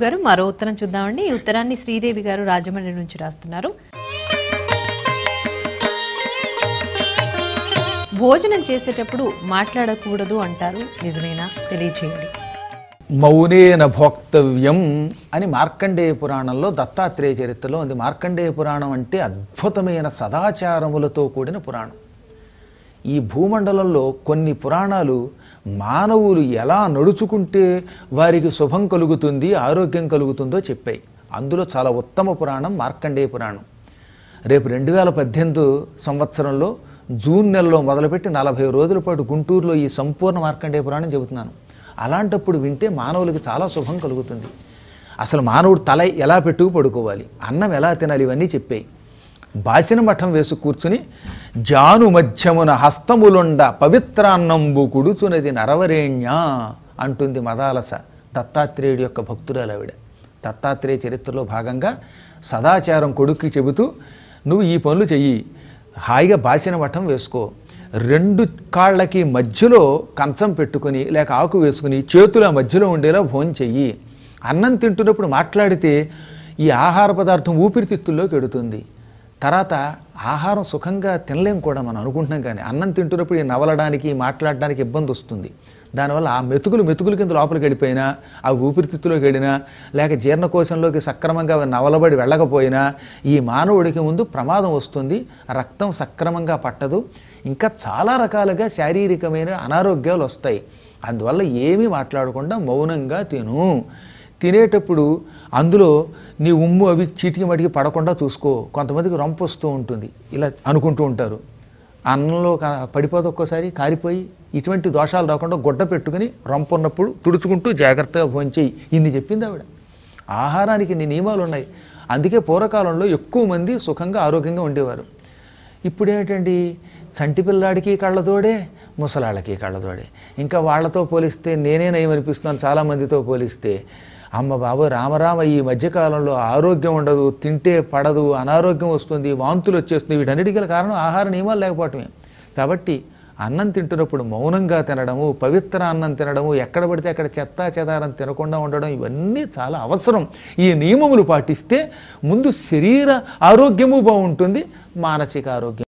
గారు మరో ఉత్తరం చూద్దామండి ఈ ఉత్తరాన్ని శ్రీదేవి గారు రాజమండ్రి నుంచి రాస్తున్నారు భోజనం చేసేటప్పుడు మాట్లాడకూడదు అంటారు నిజమేనా తెలియచేయండి మౌనేన భోక్తవ్యం అని మార్కండేయ పురాణంలో దత్తాత్రేయ చరిత్రలో ఉంది మార్కండేయ పురాణం అంటే అద్భుతమైన సదాచారములతో కూడిన పురాణం ఈ భూమండలంలో కొన్ని పురాణాలు మానవులు ఎలా నడుచుకుంటే వారికి శుభం కలుగుతుంది ఆరోగ్యం కలుగుతుందో చెప్పాయి అందులో చాలా ఉత్తమ పురాణం మార్కండేయ పురాణం రేపు రెండు వేల పద్దెనిమిది సంవత్సరంలో జూన్ నెలలో మొదలుపెట్టి నలభై రోజుల పాటు గుంటూరులో ఈ సంపూర్ణ మార్కండేయ పురాణం చెబుతున్నాను అలాంటప్పుడు వింటే మానవులకు చాలా శుభం కలుగుతుంది అసలు మానవుడు తల ఎలా పెట్టుకు పడుకోవాలి అన్నం ఎలా తినాలి ఇవన్నీ చెప్పాయి బాసిన మఠం వేసు కూర్చుని జాను మధ్యమున హస్తములుండ పవిత్రాన్నంబు కుడుచునది నరవరేణ్య అంటుంది మదాలస దత్తాత్రేయుడి యొక్క భక్తురాలవిడ దత్తాత్రేయ చరిత్రలో భాగంగా సదాచారం కొడుక్కి చెబుతూ నువ్వు ఈ పనులు చెయ్యి హాయిగా బాసిన మఠం వేసుకో రెండు కాళ్ళకి మధ్యలో కంచం పెట్టుకుని లేక ఆకు వేసుకుని చేతుల మధ్యలో ఉండేలా భోజనం చెయ్యి అన్నం తింటున్నప్పుడు మాట్లాడితే ఈ ఆహార పదార్థం ఊపిరితిత్తుల్లోకి ఎడుతుంది తర్వాత ఆహారం సుఖంగా తినలేం కూడా మనం అనుకుంటున్నాం కానీ అన్నం తింటున్నప్పుడు ఈ నవలడానికి మాట్లాడడానికి ఇబ్బంది వస్తుంది దానివల్ల ఆ మెతుకులు మెతుకుల కింద లోపలికి వెళ్ళిపోయినా ఆ ఊపిరితిత్తులోకి వెళ్ళినా లేక జీర్ణకోశంలోకి సక్రమంగా నవలబడి వెళ్ళకపోయినా ఈ మానవుడికి ముందు ప్రమాదం వస్తుంది రక్తం సక్రమంగా పట్టదు ఇంకా చాలా రకాలుగా శారీరకమైన అనారోగ్యాలు వస్తాయి అందువల్ల ఏమీ మాట్లాడకుండా మౌనంగా తిను తినేటప్పుడు అందులో నీ ఉమ్ము అవి చీటికి మటికి పడకుండా చూసుకో కొంతమందికి రొంపు వస్తూ ఉంటుంది ఇలా అనుకుంటూ ఉంటారు అన్నంలో పడిపోతే ఒక్కోసారి కారిపోయి ఇటువంటి దోషాలు రాకుండా గుడ్డ పెట్టుకుని రొంపు ఉన్నప్పుడు తుడుచుకుంటూ జాగ్రత్తగా భోంచేయి ఇన్ని చెప్పింది ఆవిడ ఆహారానికి ఇన్ని నియమాలు ఉన్నాయి అందుకే పూర్వకాలంలో ఎక్కువ మంది సుఖంగా ఆరోగ్యంగా ఉండేవారు ఇప్పుడు ఏమిటండి చంటి పిల్లాడికి కళ్ళతోడే ముసలాళ్ళకి కళ్ళతోడే ఇంకా వాళ్లతో పోలిస్తే నేనే నయమనిపిస్తున్నాను చాలామందితో పోలిస్తే అమ్మ బాబు రామరామ ఈ మధ్యకాలంలో ఆరోగ్యం ఉండదు తింటే పడదు అనారోగ్యం వస్తుంది వాంతులు వచ్చేస్తుంది వీటన్నిటికీ కారణం ఆహార నియమాలు లేకపోవటమే కాబట్టి అన్నం తింటున్నప్పుడు మౌనంగా తినడము పవిత్ర అన్నం తినడము ఎక్కడ పడితే అక్కడ చెత్తా చెదారం తినకుండా ఉండడం ఇవన్నీ చాలా అవసరం ఈ నియమములు పాటిస్తే ముందు శరీర ఆరోగ్యము బాగుంటుంది మానసిక ఆరోగ్యం